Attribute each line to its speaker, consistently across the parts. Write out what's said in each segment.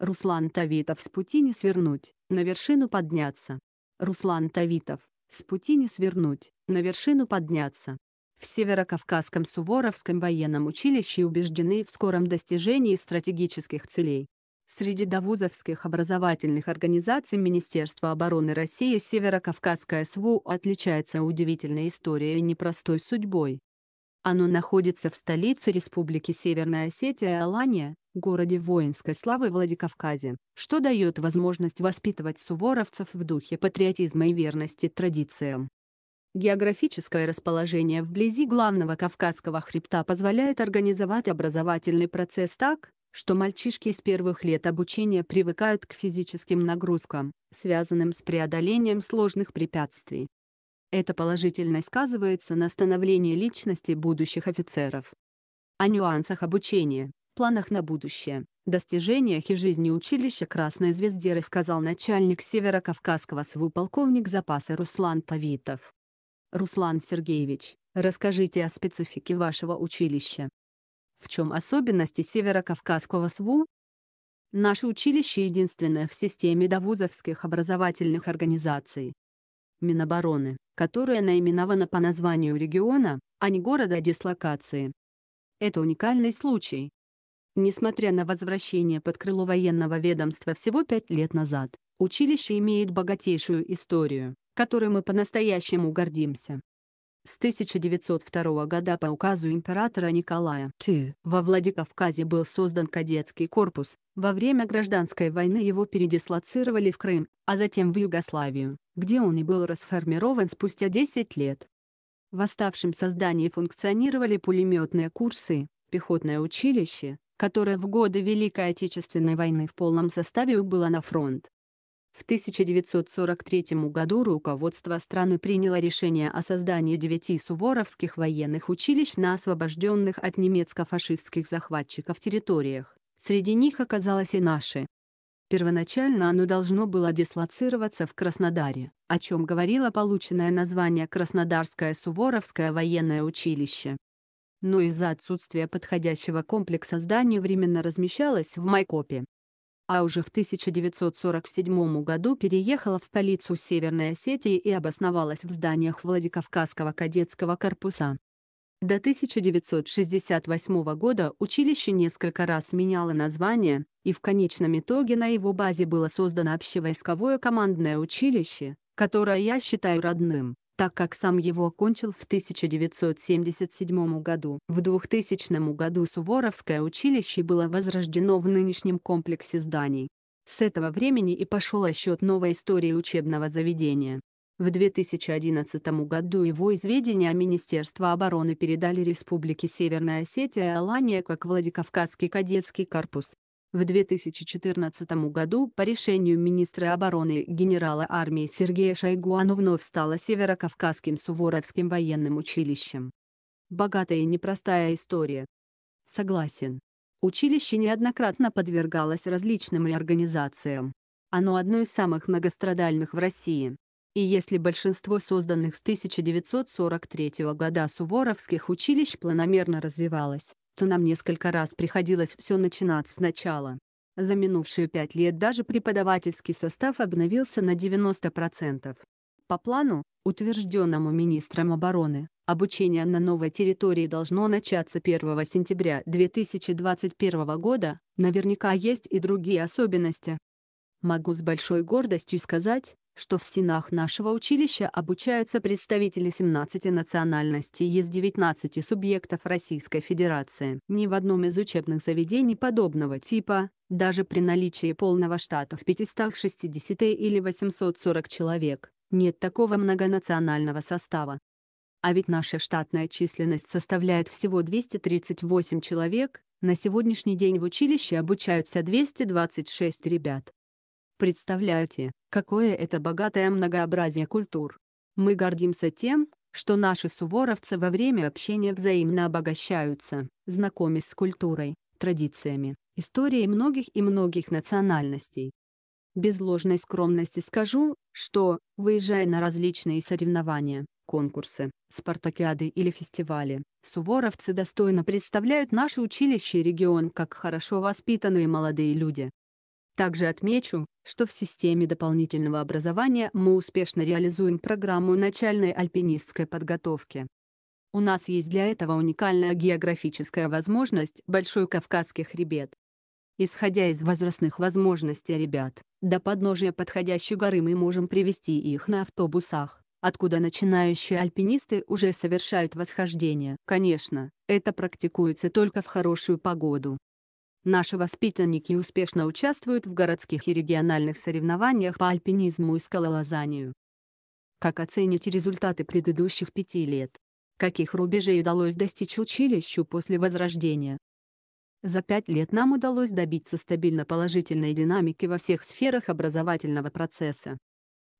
Speaker 1: Руслан Тавитов с пути не свернуть, на вершину подняться. Руслан Тавитов с пути не свернуть, на вершину подняться. В Северокавказском Суворовском военном училище убеждены в скором достижении стратегических целей. Среди довузовских образовательных организаций Министерства обороны России Северокавказская СВУ отличается удивительной историей и непростой судьбой. Оно находится в столице Республики Северная Осетия Алания, городе воинской славы Владикавказе, что дает возможность воспитывать суворовцев в духе патриотизма и верности традициям. Географическое расположение вблизи главного Кавказского хребта позволяет организовать образовательный процесс так, что мальчишки с первых лет обучения привыкают к физическим нагрузкам, связанным с преодолением сложных препятствий. Это положительно сказывается на становлении личности будущих офицеров. О нюансах обучения, планах на будущее, достижениях и жизни училища Красной Звезде рассказал начальник Северо-Кавказского СВУ полковник запаса Руслан Тавитов. Руслан Сергеевич, расскажите о специфике вашего училища. В чем особенности Северо-Кавказского СВУ? Наше училище единственное в системе довузовских образовательных организаций, Минобороны, которая наименована по названию региона, а не города а дислокации. Это уникальный случай. Несмотря на возвращение под крыло военного ведомства всего пять лет назад, училище имеет богатейшую историю, которой мы по-настоящему гордимся. С 1902 года по указу императора Николая II во Владикавказе был создан кадетский корпус, во время гражданской войны его передислоцировали в Крым, а затем в Югославию, где он и был расформирован спустя 10 лет. В оставшем создании функционировали пулеметные курсы, пехотное училище, которое в годы Великой Отечественной войны в полном составе было на фронт, в 1943 году руководство страны приняло решение о создании девяти суворовских военных училищ на освобожденных от немецко-фашистских захватчиков территориях. Среди них оказалось и наши. Первоначально оно должно было дислоцироваться в Краснодаре, о чем говорило полученное название Краснодарское Суворовское военное училище. Но из-за отсутствия подходящего комплекса здание временно размещалось в Майкопе, а уже в 1947 году переехала в столицу Северной Осетии и обосновалась в зданиях Владикавказского кадетского корпуса. До 1968 года училище несколько раз меняло название, и в конечном итоге на его базе было создано общевойсковое командное училище, которое я считаю родным так как сам его окончил в 1977 году. В 2000 году Суворовское училище было возрождено в нынешнем комплексе зданий. С этого времени и пошел расчет новой истории учебного заведения. В 2011 году его изведения Министерства обороны передали Республике Северная Осетия и Алания как Владикавказский кадетский корпус. В 2014 году по решению министра обороны генерала армии Сергея Шойгу оно вновь стало Северокавказским Суворовским военным училищем. Богатая и непростая история. Согласен. Училище неоднократно подвергалось различным реорганизациям. Оно одно из самых многострадальных в России. И если большинство созданных с 1943 года суворовских училищ планомерно развивалось, что нам несколько раз приходилось все начинать сначала. За минувшие пять лет даже преподавательский состав обновился на 90%. По плану, утвержденному министром обороны, обучение на новой территории должно начаться 1 сентября 2021 года, наверняка есть и другие особенности. Могу с большой гордостью сказать, что в стенах нашего училища обучаются представители 17 национальностей из 19 субъектов Российской Федерации. Ни в одном из учебных заведений подобного типа, даже при наличии полного штата в 560 или 840 человек, нет такого многонационального состава. А ведь наша штатная численность составляет всего 238 человек, на сегодняшний день в училище обучаются 226 ребят. Представляете, какое это богатое многообразие культур? Мы гордимся тем, что наши суворовцы во время общения взаимно обогащаются, знакомясь с культурой, традициями, историей многих и многих национальностей. Без ложной скромности скажу, что, выезжая на различные соревнования, конкурсы, спартакиады или фестивали, суворовцы достойно представляют наше училище и регион как хорошо воспитанные молодые люди, также отмечу, что в системе дополнительного образования мы успешно реализуем программу начальной альпинистской подготовки. У нас есть для этого уникальная географическая возможность Большой Кавказский хребет. Исходя из возрастных возможностей ребят, до подножия подходящей горы мы можем привести их на автобусах, откуда начинающие альпинисты уже совершают восхождение. Конечно, это практикуется только в хорошую погоду, Наши воспитанники успешно участвуют в городских и региональных соревнованиях по альпинизму и скалолазанию. Как оцените результаты предыдущих пяти лет? Каких рубежей удалось достичь училищу после возрождения? За пять лет нам удалось добиться стабильно положительной динамики во всех сферах образовательного процесса.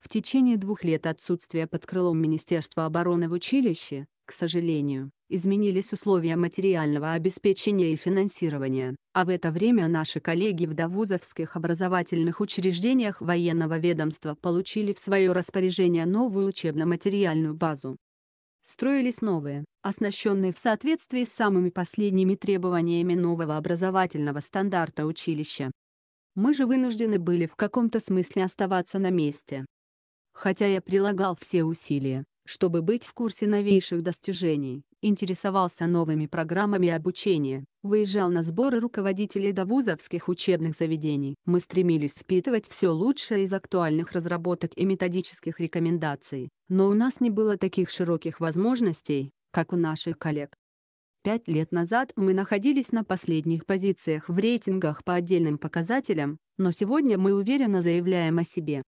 Speaker 1: В течение двух лет отсутствия под крылом Министерства обороны в училище, к сожалению, изменились условия материального обеспечения и финансирования, а в это время наши коллеги в довузовских образовательных учреждениях военного ведомства получили в свое распоряжение новую учебно-материальную базу. Строились новые, оснащенные в соответствии с самыми последними требованиями нового образовательного стандарта училища. Мы же вынуждены были в каком-то смысле оставаться на месте. Хотя я прилагал все усилия, чтобы быть в курсе новейших достижений, интересовался новыми программами обучения, выезжал на сборы руководителей довузовских учебных заведений. Мы стремились впитывать все лучшее из актуальных разработок и методических рекомендаций, но у нас не было таких широких возможностей, как у наших коллег. Пять лет назад мы находились на последних позициях в рейтингах по отдельным показателям, но сегодня мы уверенно заявляем о себе.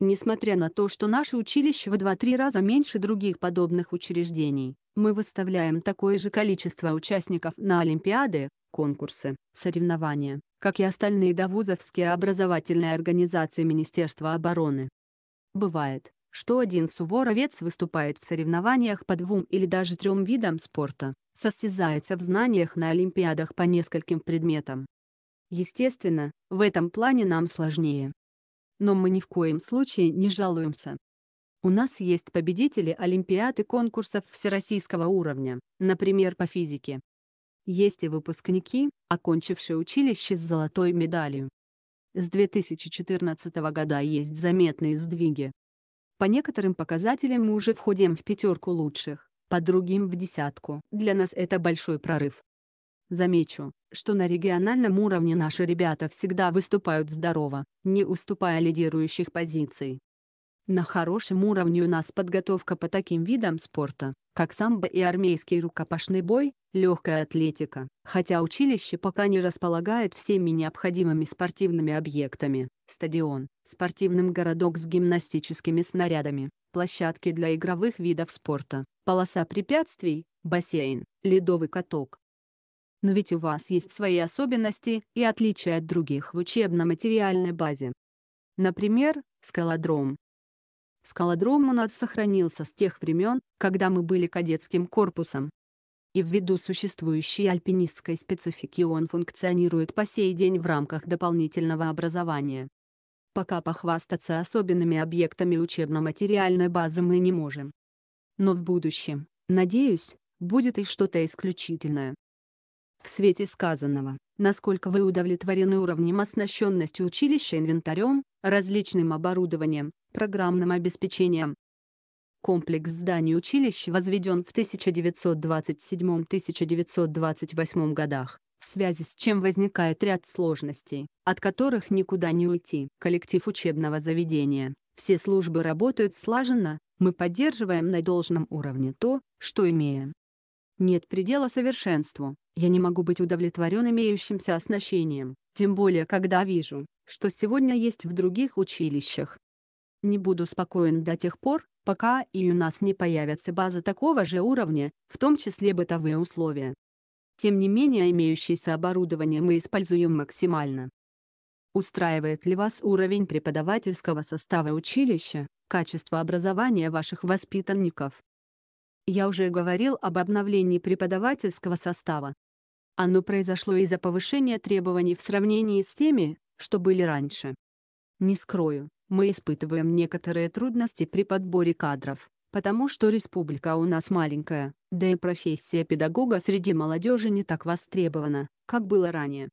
Speaker 1: Несмотря на то, что наше училище в 2-3 раза меньше других подобных учреждений, мы выставляем такое же количество участников на олимпиады, конкурсы, соревнования, как и остальные довузовские образовательные организации Министерства обороны. Бывает, что один суворовец выступает в соревнованиях по двум или даже трем видам спорта, состязается в знаниях на олимпиадах по нескольким предметам. Естественно, в этом плане нам сложнее, но мы ни в коем случае не жалуемся. У нас есть победители олимпиад и конкурсов всероссийского уровня, например, по физике. Есть и выпускники, окончившие училище с золотой медалью. С 2014 года есть заметные сдвиги. По некоторым показателям мы уже входим в пятерку лучших, по другим в десятку. Для нас это большой прорыв. Замечу, что на региональном уровне наши ребята всегда выступают здорово, не уступая лидирующих позиций. На хорошем уровне у нас подготовка по таким видам спорта, как самбо и армейский рукопашный бой, легкая атлетика, хотя училище пока не располагает всеми необходимыми спортивными объектами, стадион, спортивным городок с гимнастическими снарядами, площадки для игровых видов спорта, полоса препятствий, бассейн, ледовый каток, но ведь у вас есть свои особенности и отличия от других в учебно-материальной базе. Например, скалодром. Скалодром у нас сохранился с тех времен, когда мы были кадетским корпусом. И ввиду существующей альпинистской специфики он функционирует по сей день в рамках дополнительного образования. Пока похвастаться особенными объектами учебно-материальной базы мы не можем. Но в будущем, надеюсь, будет и что-то исключительное. В свете сказанного, насколько вы удовлетворены уровнем оснащенности училища инвентарем, различным оборудованием, программным обеспечением. Комплекс зданий училища возведен в 1927-1928 годах, в связи с чем возникает ряд сложностей, от которых никуда не уйти. Коллектив учебного заведения, все службы работают слаженно, мы поддерживаем на должном уровне то, что имеем. Нет предела совершенству, я не могу быть удовлетворен имеющимся оснащением, тем более когда вижу, что сегодня есть в других училищах. Не буду спокоен до тех пор, пока и у нас не появятся базы такого же уровня, в том числе бытовые условия. Тем не менее имеющееся оборудование мы используем максимально. Устраивает ли вас уровень преподавательского состава училища, качество образования ваших воспитанников? Я уже говорил об обновлении преподавательского состава, оно произошло из-за повышения требований в сравнении с теми, что были раньше. Не скрою, мы испытываем некоторые трудности при подборе кадров, потому что республика у нас маленькая, да и профессия педагога среди молодежи не так востребована, как было ранее.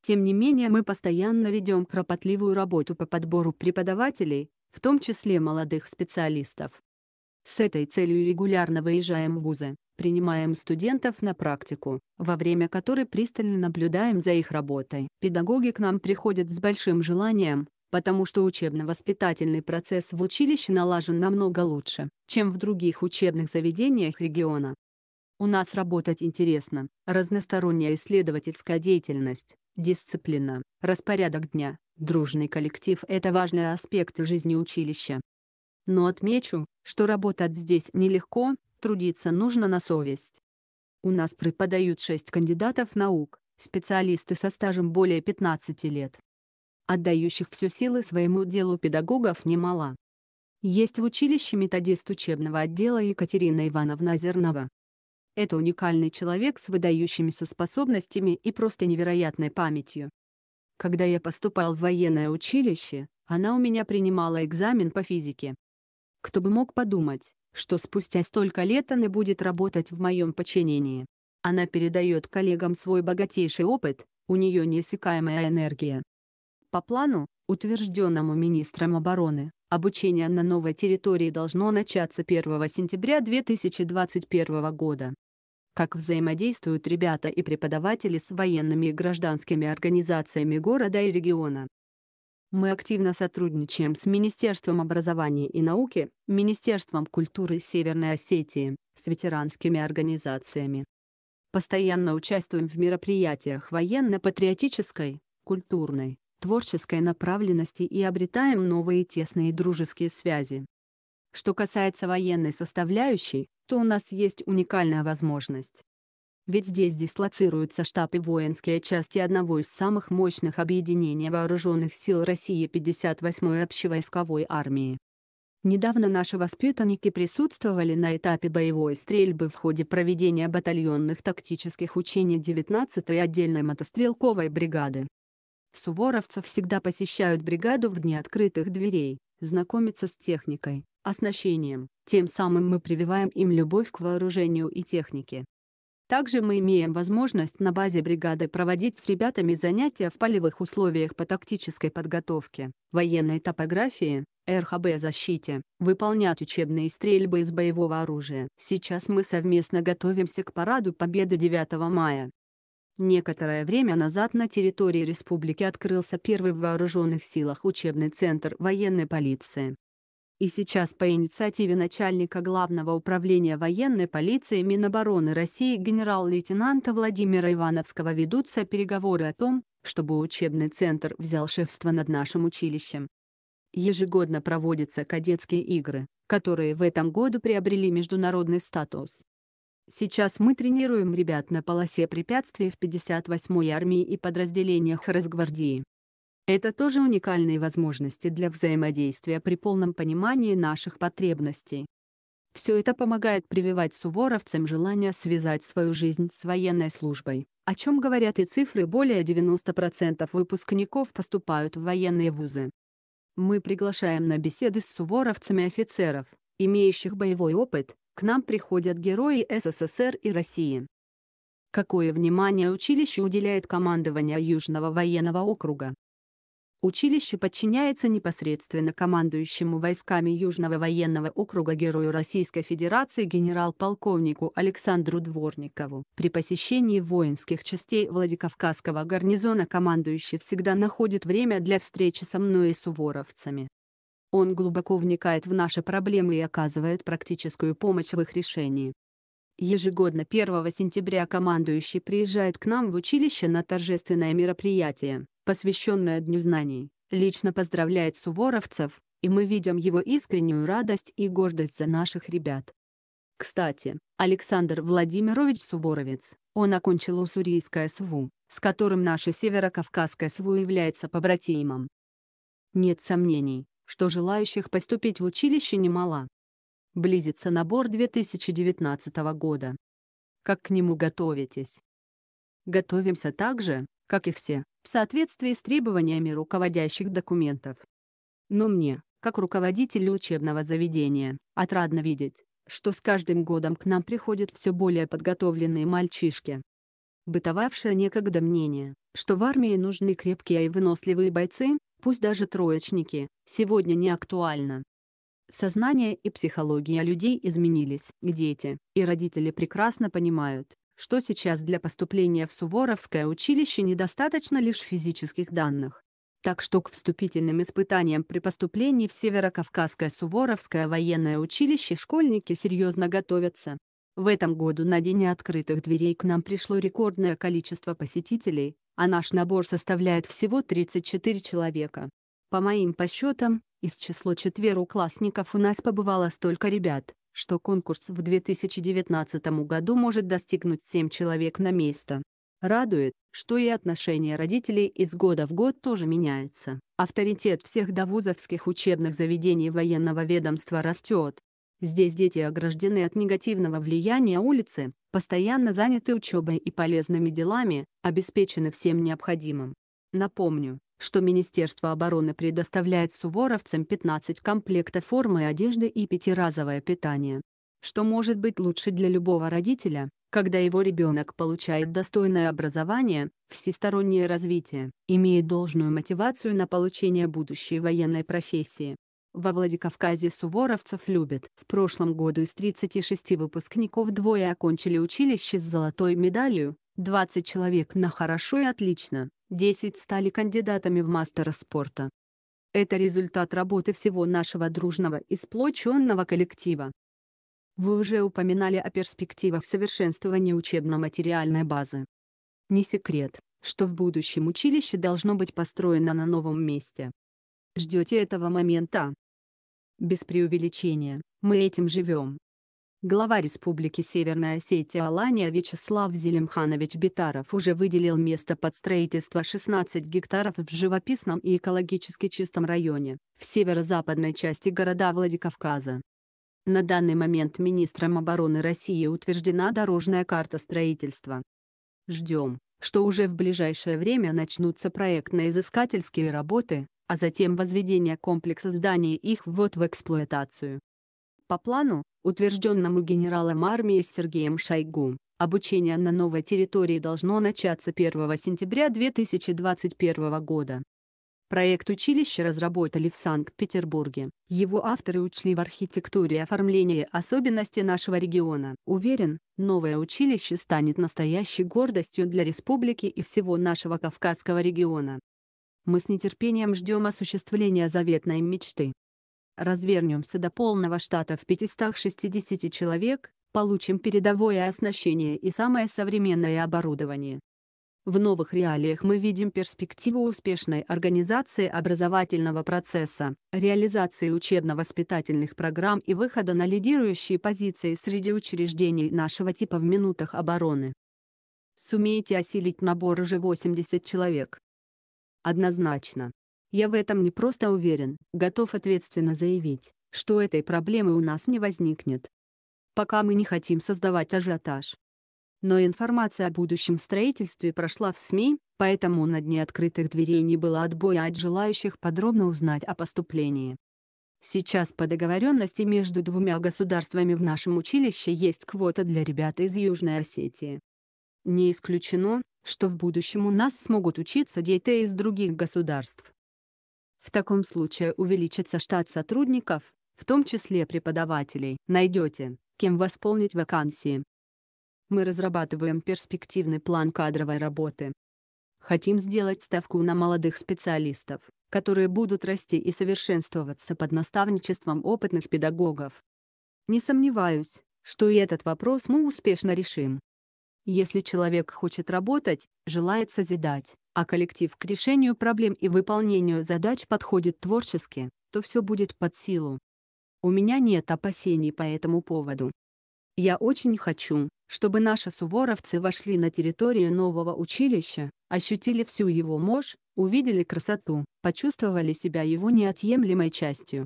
Speaker 1: Тем не менее мы постоянно ведем кропотливую работу по подбору преподавателей, в том числе молодых специалистов. С этой целью регулярно выезжаем в вузы, принимаем студентов на практику, во время которой пристально наблюдаем за их работой. Педагоги к нам приходят с большим желанием, потому что учебно-воспитательный процесс в училище налажен намного лучше, чем в других учебных заведениях региона. У нас работать интересно, разносторонняя исследовательская деятельность, дисциплина, распорядок дня, дружный коллектив – это важные аспекты жизни училища. Но отмечу, что работать здесь нелегко, трудиться нужно на совесть. У нас преподают 6 кандидатов наук, специалисты со стажем более 15 лет. Отдающих все силы своему делу педагогов немало. Есть в училище методист учебного отдела Екатерина Ивановна Зернова. Это уникальный человек с выдающимися способностями и просто невероятной памятью. Когда я поступал в военное училище, она у меня принимала экзамен по физике. Кто бы мог подумать, что спустя столько лет она будет работать в моем подчинении. Она передает коллегам свой богатейший опыт, у нее неиссякаемая энергия. По плану, утвержденному министром обороны, обучение на новой территории должно начаться 1 сентября 2021 года. Как взаимодействуют ребята и преподаватели с военными и гражданскими организациями города и региона. Мы активно сотрудничаем с Министерством образования и науки, Министерством культуры Северной Осетии, с ветеранскими организациями. Постоянно участвуем в мероприятиях военно-патриотической, культурной, творческой направленности и обретаем новые тесные дружеские связи. Что касается военной составляющей, то у нас есть уникальная возможность ведь здесь дислоцируются штабы и воинские части одного из самых мощных объединений вооруженных сил России 58-й общевойсковой армии. Недавно наши воспитанники присутствовали на этапе боевой стрельбы в ходе проведения батальонных тактических учений 19-й отдельной мотострелковой бригады. Суворовцы всегда посещают бригаду в дни открытых дверей, знакомятся с техникой, оснащением, тем самым мы прививаем им любовь к вооружению и технике. Также мы имеем возможность на базе бригады проводить с ребятами занятия в полевых условиях по тактической подготовке, военной топографии, РХБ-защите, выполнять учебные стрельбы из боевого оружия. Сейчас мы совместно готовимся к параду Победы 9 мая. Некоторое время назад на территории республики открылся первый в вооруженных силах учебный центр военной полиции, и сейчас по инициативе начальника Главного управления военной полиции Минобороны России генерал-лейтенанта Владимира Ивановского ведутся переговоры о том, чтобы учебный центр взял шефство над нашим училищем. Ежегодно проводятся кадетские игры, которые в этом году приобрели международный статус. Сейчас мы тренируем ребят на полосе препятствий в 58-й армии и подразделениях Росгвардии. Это тоже уникальные возможности для взаимодействия при полном понимании наших потребностей. Все это помогает прививать суворовцам желание связать свою жизнь с военной службой, о чем говорят и цифры более 90% выпускников поступают в военные вузы. Мы приглашаем на беседы с суворовцами офицеров, имеющих боевой опыт, к нам приходят герои СССР и России. Какое внимание училище уделяет командование Южного военного округа? Училище подчиняется непосредственно командующему войсками Южного военного округа Герою Российской Федерации генерал-полковнику Александру Дворникову. При посещении воинских частей Владикавказского гарнизона командующий всегда находит время для встречи со мной и суворовцами. Он глубоко вникает в наши проблемы и оказывает практическую помощь в их решении. Ежегодно 1 сентября командующий приезжает к нам в училище на торжественное мероприятие, посвященная Дню знаний, лично поздравляет суворовцев, и мы видим его искреннюю радость и гордость за наших ребят. Кстати, Александр Владимирович Суворовец, он окончил Уссурийское СВУ, с которым наше Северокавказское СВУ является побратимом. Нет сомнений, что желающих поступить в училище немало. Близится набор 2019 года. Как к нему готовитесь? Готовимся так же, как и все, в соответствии с требованиями руководящих документов. Но мне, как руководителю учебного заведения, отрадно видеть, что с каждым годом к нам приходят все более подготовленные мальчишки. Бытовавшее некогда мнение, что в армии нужны крепкие и выносливые бойцы, пусть даже троечники, сегодня не актуально. Сознание и психология людей изменились. Дети и родители прекрасно понимают, что сейчас для поступления в Суворовское училище недостаточно лишь физических данных. Так что к вступительным испытаниям при поступлении в Северокавказское Суворовское военное училище школьники серьезно готовятся. В этом году на День открытых дверей к нам пришло рекордное количество посетителей, а наш набор составляет всего 34 человека. По моим подсчетам, из числа четвероклассников у нас побывало столько ребят, что конкурс в 2019 году может достигнуть 7 человек на место. Радует, что и отношение родителей из года в год тоже меняется. Авторитет всех довузовских учебных заведений военного ведомства растет. Здесь дети ограждены от негативного влияния улицы, постоянно заняты учебой и полезными делами, обеспечены всем необходимым. Напомню, что Министерство обороны предоставляет суворовцам 15 комплектов формы одежды и пятиразовое питание. Что может быть лучше для любого родителя, когда его ребенок получает достойное образование, всестороннее развитие, имеет должную мотивацию на получение будущей военной профессии. Во Владикавказе суворовцев любят. В прошлом году из 36 выпускников двое окончили училище с золотой медалью, 20 человек на «хорошо» и «отлично», 10 стали кандидатами в мастера спорта. Это результат работы всего нашего дружного и сплоченного коллектива. Вы уже упоминали о перспективах совершенствования учебно-материальной базы. Не секрет, что в будущем училище должно быть построено на новом месте. Ждете этого момента? Без преувеличения, мы этим живем. Глава Республики Северная Осетия Алания Вячеслав Зелимханович Битаров уже выделил место под строительство 16 гектаров в живописном и экологически чистом районе, в северо-западной части города Владикавказа. На данный момент министром обороны России утверждена дорожная карта строительства. Ждем, что уже в ближайшее время начнутся проектно-изыскательские работы, а затем возведение комплекса зданий и их ввод в эксплуатацию. По плану, утвержденному генералом армии Сергеем Шойгу, обучение на новой территории должно начаться 1 сентября 2021 года. Проект училища разработали в Санкт-Петербурге. Его авторы учли в архитектуре и оформлении особенности нашего региона. Уверен, новое училище станет настоящей гордостью для республики и всего нашего Кавказского региона. Мы с нетерпением ждем осуществления заветной мечты развернемся до полного штата в 560 человек, получим передовое оснащение и самое современное оборудование. В новых реалиях мы видим перспективу успешной организации образовательного процесса, реализации учебно-воспитательных программ и выхода на лидирующие позиции среди учреждений нашего типа в минутах обороны. Сумеете осилить набор уже 80 человек? Однозначно. Я в этом не просто уверен, готов ответственно заявить, что этой проблемы у нас не возникнет. Пока мы не хотим создавать ажиотаж. Но информация о будущем строительстве прошла в СМИ, поэтому на дне открытых дверей не было отбоя от желающих подробно узнать о поступлении. Сейчас по договоренности между двумя государствами в нашем училище есть квота для ребят из Южной Осетии. Не исключено, что в будущем у нас смогут учиться дети из других государств. В таком случае увеличится штат сотрудников, в том числе преподавателей. Найдете, кем восполнить вакансии. Мы разрабатываем перспективный план кадровой работы. Хотим сделать ставку на молодых специалистов, которые будут расти и совершенствоваться под наставничеством опытных педагогов. Не сомневаюсь, что и этот вопрос мы успешно решим. Если человек хочет работать, желает созидать, а коллектив к решению проблем и выполнению задач подходит творчески, то все будет под силу. У меня нет опасений по этому поводу. Я очень хочу, чтобы наши суворовцы вошли на территорию нового училища, ощутили всю его мощь, увидели красоту, почувствовали себя его неотъемлемой частью.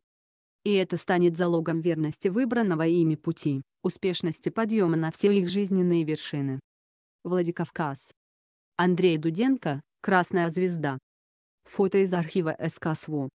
Speaker 1: И это станет залогом верности выбранного ими пути, успешности подъема на все их жизненные вершины. Владикавказ. Андрей Дуденко, Красная звезда. Фото из архива СКСВО.